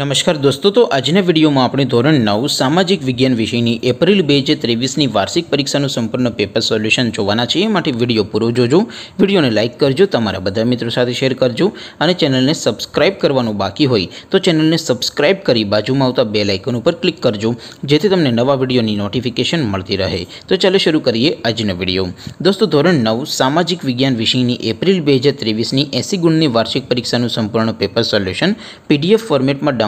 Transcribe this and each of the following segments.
नमस्कार दोस्तों तो आज ने वीडियो में अपने ધોરણ 9 સામાજિક વિજ્ઞાન વિષયની એપ્રિલ 2023 ની વાર્ષિક પરીક્ષા નું સંપૂર્ણ પેપર સોલ્યુશન જોવાના છે માટે વિડિયો પૂરો જોજો વિડિયોને લાઈક કરજો તમારા બધા મિત્રો સાથે શેર કરજો અને ચેનલને સબ્સ્ક્રાઇબ કરવાનું બાકી હોય તો ચેનલને સબ્સ્ક્રાઇબ કરી બાજુમાં આવતા બેલ આઇકન ઉપર ક્લિક કરજો જેથી તમને નવા વીડિયોની નોટિફિકેશન મળતી રહે તો ચાલો શરૂ કરીએ આજનો વીડિયો दोस्तों ધોરણ 9 સામાજિક વિજ્ઞાન વિષયની એપ્રિલ 2023 ની 80 ગુણની વાર્ષિક પરીક્ષા નું સંપૂર્ણ પેપર સોલ્યુશન PDF ફોર્મેટમાં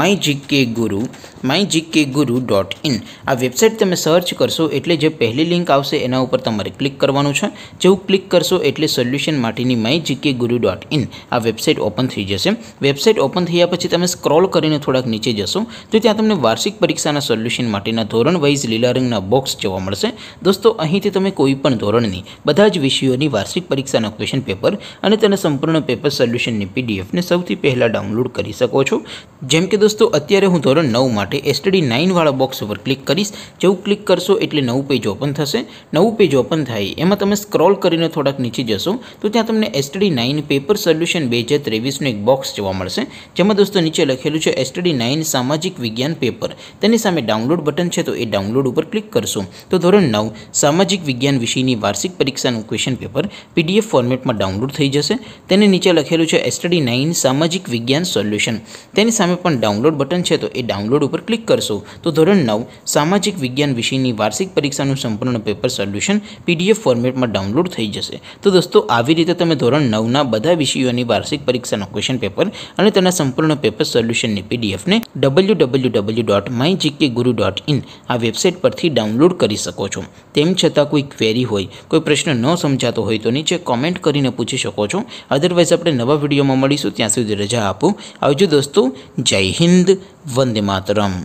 mygkguru mygkguru.in આ વેબસાઈટ તમે સર્ચ કરશો એટલે જે પહેલી લિંક આવશે એના ઉપર તમારે ક્લિક કરવાનું છે જેઉ ક્લિક કરશો એટલે સોલ્યુશન માટેની mygkguru.in આ વેબસાઈટ ઓપન થઈ જશે વેબસાઈટ ઓપન થઈયા પછી તમે સ્ક્રોલ કરીને થોડક નીચે જશો તો ત્યાં તમને વાર્ષિક પરીક્ષાના સોલ્યુશન માટેના ધોરણ वाइज લિલારિંગના બોક્સ જોવા મળશે દોસ્તો અહીંથી તમે કોઈ પણ ધોરણની બધા જ વિષયોની વાર્ષિક પરીક્ષાના ક્વેશ્ચન પેપર અને તેનો સંપૂર્ણ પેપર સોલ્યુશનની પીડીએફ ને સૌથી પહેલા ડાઉનલોડ કરી શકો છો જેમ કે દોસ્તો અત્યારે હું ધોરણ 9 માટે STD 9 વાળો બોક્સ પર ક્લિક કરિસ જેઉ ક્લિક કરશો એટલે નવું પેજ ઓપન થશે નવું પેજ ઓપન થાય એમાં તમે સ્ક્રોલ કરીને થોડક નીચે જશો તો ત્યાં તમને STD 9 પેપર સોલ્યુશન 2023 નો એક બોક્સ જોવા મળશે જેમ હું દોસ્તો નીચે લખેલું છે STD 9 સામાજિક વિજ્ઞાન પેપર તેની સામે ડાઉનલોડ બટન છે તો એ ડાઉનલોડ ઉપર ક્લિક કરશો તો ધોરણ 9 સામાજિક વિજ્ઞાન વિષયની વાર્ષિક પરીક્ષાનું ક્વેશ્ચન પેપર PDF ફોર્મેટમાં ડાઉનલોડ થઈ જશે તેની નીચે લખેલું છે STD 9 સામાજિક વિજ્ઞાન સોલ્યુશન તેની સામે પણ ડાઉનલોડ બટન છે તો એ ડાઉનલોડ ઉપર ક્લિક કરશું તો ધોરણ 9 સામાજિક વિજ્ઞાન વિષયની વાર્ષિક પરીક્ષાનું સંપૂર્ણ પેપર સોલ્યુશન પીડીએફ ફોર્મેટમાં ડાઉનલોડ થઈ જશે તો દોસ્તો આવી રીતે તમે ધોરણ 9 ના બધા વિષયોની વાર્ષિક પરીક્ષાના ક્વેશ્ચન પેપર અને તેના સંપૂર્ણ પેપર સોલ્યુશન ને પીડીએફ ને www.mygkguru.in આ વેબસાઈટ પરથી ડાઉનલોડ કરી શકો છો તેમ છતાં કોઈ ક્વેરી હોય કોઈ પ્રશ્ન ન સમજાતો હોય તો નીચે કમેન્ટ કરીને પૂછી શકો છો અધરવાઇઝ આપણે નવા વિડિયોમાં મળીશું ત્યાં સુધી રજા આપો આવજો દોસ્તો જય हिंद वंदे मातरम